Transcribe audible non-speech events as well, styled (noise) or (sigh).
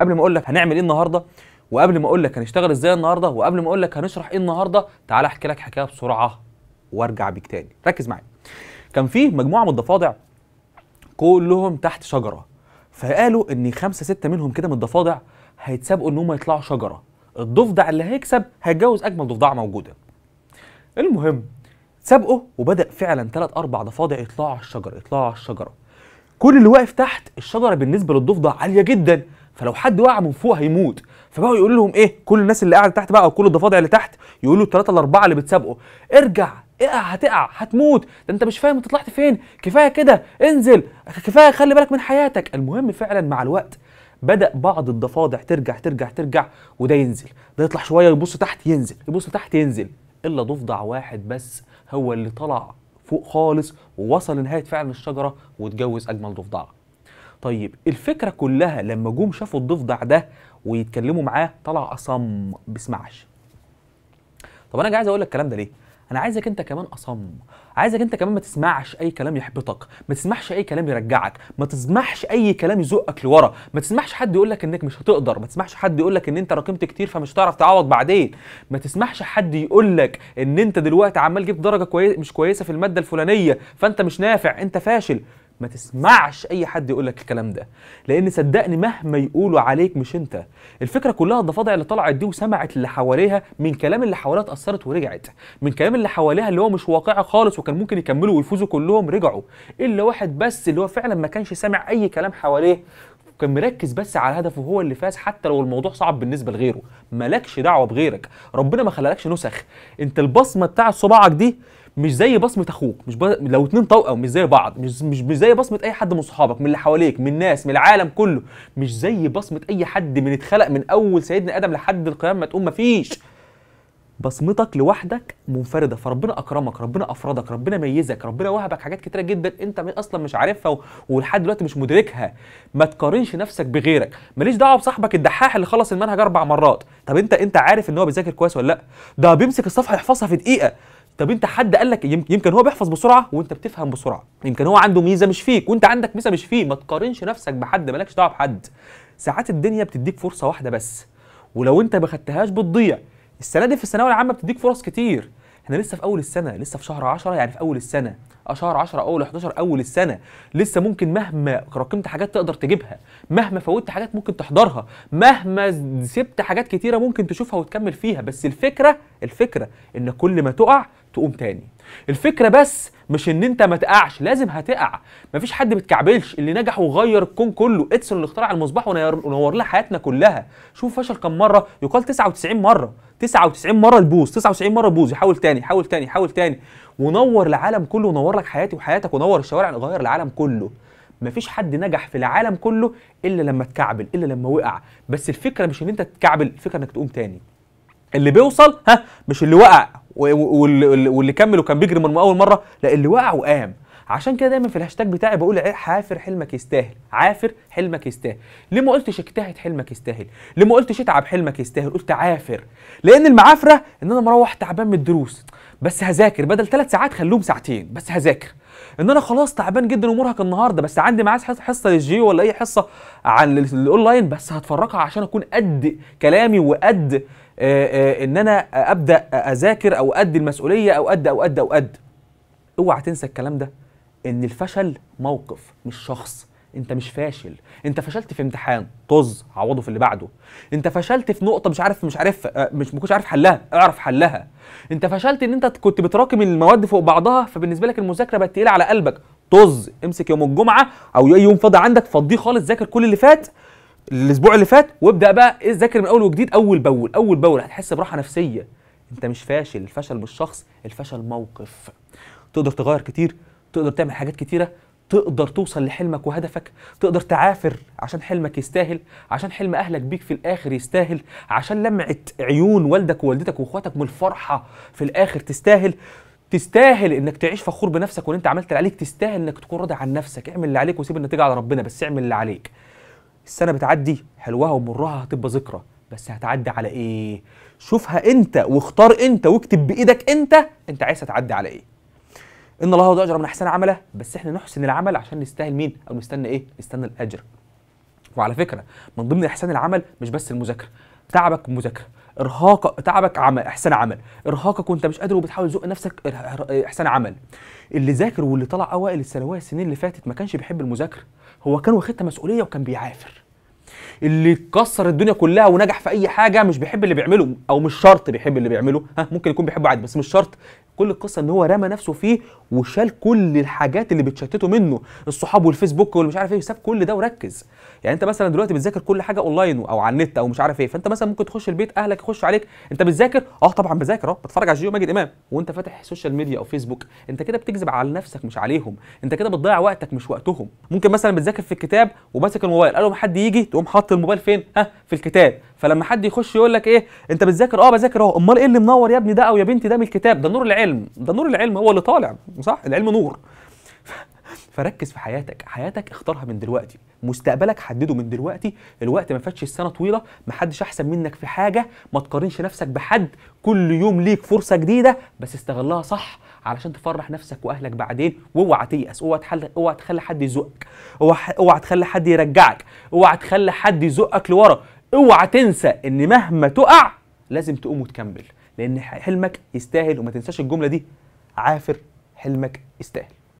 قبل ما اقول لك هنعمل ايه النهارده وقبل ما اقول لك هنشتغل ازاي النهارده وقبل ما اقول لك هنشرح ايه النهارده تعال احكي لك حكايه بسرعه وارجع بيك تاني ركز معايا كان في مجموعه من الضفادع كلهم تحت شجره فقالوا ان خمسه سته منهم كده من الضفادع هيتسابقوا ان هم يطلعوا شجره الضفدع اللي هيكسب هيتجوز اجمل ضفدعه موجوده المهم سابقه وبدا فعلا ثلاث اربع ضفادع يطلعوا على الشجره يطلعوا على الشجره كل اللي واقف تحت الشجره بالنسبه للضفدع عاليه جدا فلو حد وقع من فوق هيموت فبقوا يقولوا لهم ايه كل الناس اللي قاعده تحت بقى او كل الضفادع اللي تحت يقولوا الثلاثه الاربعه اللي بتسابقوا ارجع اقع هتقع هتموت ده انت مش فاهم انت طلعت فين كفايه كده انزل كفايه خلي بالك من حياتك المهم فعلا مع الوقت بدا بعض الضفادع ترجع ترجع ترجع وده ينزل ده يطلع شويه يبص تحت ينزل يبص تحت ينزل الا ضفدع واحد بس هو اللي طلع فوق خالص ووصل لنهايه فعلا الشجره واتجوز اجمل ضفدعه طيب الفكره كلها لما جم شافوا الضفدع ده ويتكلموا معاه طلع اصم بيسمعش طب انا عايز اقول لك الكلام ده ليه انا عايزك انت كمان اصم عايزك انت كمان ما تسمعش اي كلام يحبطك ما تسمعش اي كلام يرجعك ما تسمعش اي كلام يزقك لورا ما تسمعش حد يقول لك انك مش هتقدر ما تسمعش حد يقول لك ان انت راكمت كتير فمش هتعرف تعوض بعدين ما تسمعش حد يقول لك ان انت دلوقتي عمال جبت درجه كويس مش كويسه في الماده الفلانيه فانت مش نافع انت فاشل ما تسمعش اي حد يقول لك الكلام ده لان صدقني مهما يقولوا عليك مش انت الفكره كلها الضفادع اللي طلعت دي وسمعت اللي حواليها من كلام اللي حواليها اتاثرت ورجعت من كلام اللي حواليها اللي هو مش واقعي خالص وكان ممكن يكملوا ويفوزوا كلهم رجعوا الا واحد بس اللي هو فعلا ما كانش سامع اي كلام حواليه كان مركز بس على هدفه هو اللي فاز حتى لو الموضوع صعب بالنسبه لغيره مالكش دعوه بغيرك ربنا ما خلقلكش نسخ انت البصمه بتاع صباعك دي مش زي بصمه اخوك مش ب... لو اتنين طوقه مش زي بعض مش مش, مش زي بصمه اي حد من صحابك من اللي حواليك من الناس من العالم كله مش زي بصمه اي حد من اتخلق من اول سيدنا ادم لحد القيامه ما تقوم مفيش بصمتك لوحدك منفرده فربنا اكرمك ربنا افردك ربنا ميزك ربنا وهبك حاجات كتيره جدا انت اصلا مش عارفها و... ولحد دلوقتي مش مدركها ما تقارنش نفسك بغيرك ماليش دعوه بصاحبك الدحاح اللي خلص المنهج اربع مرات طب انت انت عارف ان هو بيذاكر كويس ولا لا ده بيمسك الصفحه يحفظها في دقيقه طب انت حد قال لك يمكن هو بيحفظ بسرعه وانت بتفهم بسرعه يمكن هو عنده ميزه مش فيك وانت عندك ميزه مش فيه ما تقارنش نفسك بحد مالكش دعوه بحد ساعات الدنيا بتديك فرصه واحده بس ولو انت ما خدتهاش بتضيع السنه دي في الثانويه العامه بتديك فرص كتير احنا لسه في اول السنه لسه في شهر 10 يعني في اول السنه آه، شهر 10 اول 11 اول السنه لسه ممكن مهما راكمت حاجات تقدر تجيبها مهما فوتت حاجات ممكن تحضرها مهما سبت حاجات كتيره ممكن تشوفها وتكمل فيها بس الفكره الفكره ان كل ما تقع تقوم تاني الفكره بس مش ان انت ما تقعش لازم هتقع مفيش حد بتكعبلش اللي نجح وغير الكون كله اديسون اللي اخترع المصباح ونور لها حياتنا كلها شوف فشل كم مره يقال 99 مره 99 مره تبوظ 99 مره تبوظ يحاول تاني يحاول تاني يحاول تاني ونور العالم كله ونور لك حياتي وحياتك ونور الشوارع غير العالم كله مفيش حد نجح في العالم كله الا لما تكعبل الا لما وقع بس الفكره مش ان انت تكعبل الفكره انك تقوم تاني اللي بيوصل ها مش اللي وقع واللي, كمل وكان بيجري من اول مره لا اللي وقع وقام عشان كده دايما في الهاشتاج بتاعي بقول إيه، عافر حلمك يستاهل عافر حلمك يستاهل ليه ما قلتش اجتهد حلمك يستاهل ليه ما قلتش اتعب حلمك يستاهل قلت عافر لان المعافره ان انا مروح تعبان من الدروس بس هذاكر بدل ثلاث ساعات خلوهم ساعتين بس هذاكر ان انا خلاص تعبان جدا ومرهق النهارده بس عندي معايا حصه للجي ولا اي حصه عن الاونلاين بس هتفرجها عشان اكون قد كلامي وقد آه، آه، ان انا ابدا اذاكر او ادي المسؤوليه او ادي او ادي او ادي اوعى تنسى الكلام ده ان الفشل موقف مش شخص انت مش فاشل انت فشلت في امتحان طز عوضه في اللي بعده انت فشلت في نقطه مش عارف مش عارف آه، مش ما عارف حلها اعرف حلها انت فشلت ان انت كنت بتراكم المواد فوق بعضها فبالنسبه لك المذاكره بقت تقيله على قلبك طز امسك يوم الجمعه او اي يوم فاضي عندك فضيه خالص ذاكر كل اللي فات الاسبوع اللي فات وابدا بقى إيه، ذاكر من اول وجديد اول باول اول باول هتحس براحه نفسيه انت مش فاشل الفشل مش شخص الفشل موقف تقدر تغير كتير تقدر تعمل حاجات كتيره تقدر توصل لحلمك وهدفك تقدر تعافر عشان حلمك يستاهل عشان حلم اهلك بيك في الاخر يستاهل عشان لمعه عيون والدك ووالدتك واخواتك من الفرحه في الاخر تستاهل تستاهل انك تعيش فخور بنفسك وان انت عملت اللي عليك تستاهل انك تكون راضي عن نفسك اعمل اللي عليك وسيب النتيجه على ربنا بس اعمل اللي عليك السنه بتعدي حلوها ومرها هتبقى ذكرى بس هتعدي على ايه شوفها انت واختار انت واكتب بايدك انت انت عايز تعدي على ايه ان الله يضيع اجر من احسن عمله بس احنا نحسن العمل عشان نستاهل مين او نستنى ايه نستنى الاجر وعلى فكره من ضمن احسان العمل مش بس المذاكره تعبك مذاكره ارهاق تعبك عمل احسان عمل ارهاقك وانت مش قادر وبتحاول تزق نفسك إيه، احسان عمل اللي ذاكر واللي طلع اوائل الثانويه السنين اللي فاتت ما كانش بيحب المذاكره هو كان واخدها مسؤوليه وكان بيعافر اللي كسر الدنيا كلها ونجح في اي حاجه مش بيحب اللي بيعمله او مش شرط بيحب اللي بيعمله ها ممكن يكون بيحبه عادي بس مش شرط كل القصه ان هو رمى نفسه فيه وشال كل الحاجات اللي بتشتته منه الصحاب والفيسبوك والمش عارف ايه ساب كل ده وركز يعني انت مثلا دلوقتي بتذاكر كل حاجه اونلاين او على النت او مش عارف ايه فانت مثلا ممكن تخش البيت اهلك يخش عليك انت بتذاكر اه طبعا بذاكر اه بتفرج على جيو ماجد امام وانت فاتح سوشيال ميديا او فيسبوك انت كده بتكذب على نفسك مش عليهم انت كده بتضيع وقتك مش وقتهم ممكن مثلا بتذاكر في الكتاب وماسك الموبايل قالوا حد يجي تقوم حاطط الموبايل فين ها في الكتاب فلما حد يخش يقول لك ايه انت بتذاكر اه بذاكر اهو امال ايه اللي منور يا ابني ده او يا بنتي ده من الكتاب ده نور العلم ده نور العلم هو اللي طالع صح العلم نور (laughs) فركز في حياتك حياتك اختارها من دلوقتي مستقبلك حدده من دلوقتي الوقت ما فاتش السنه طويله ما حدش احسن منك في حاجه ما تقارنش نفسك بحد كل يوم ليك فرصه جديده بس استغلها صح علشان تفرح نفسك واهلك بعدين واوعى تيأس اوعى اوعى تخلي حد يزقك اوعى تخلي حد يرجعك اوعى تخلي حد يزقك لورا اوعى تنسى ان مهما تقع لازم تقوم وتكمل لان حلمك يستاهل وما تنساش الجمله دي عافر حلمك يستاهل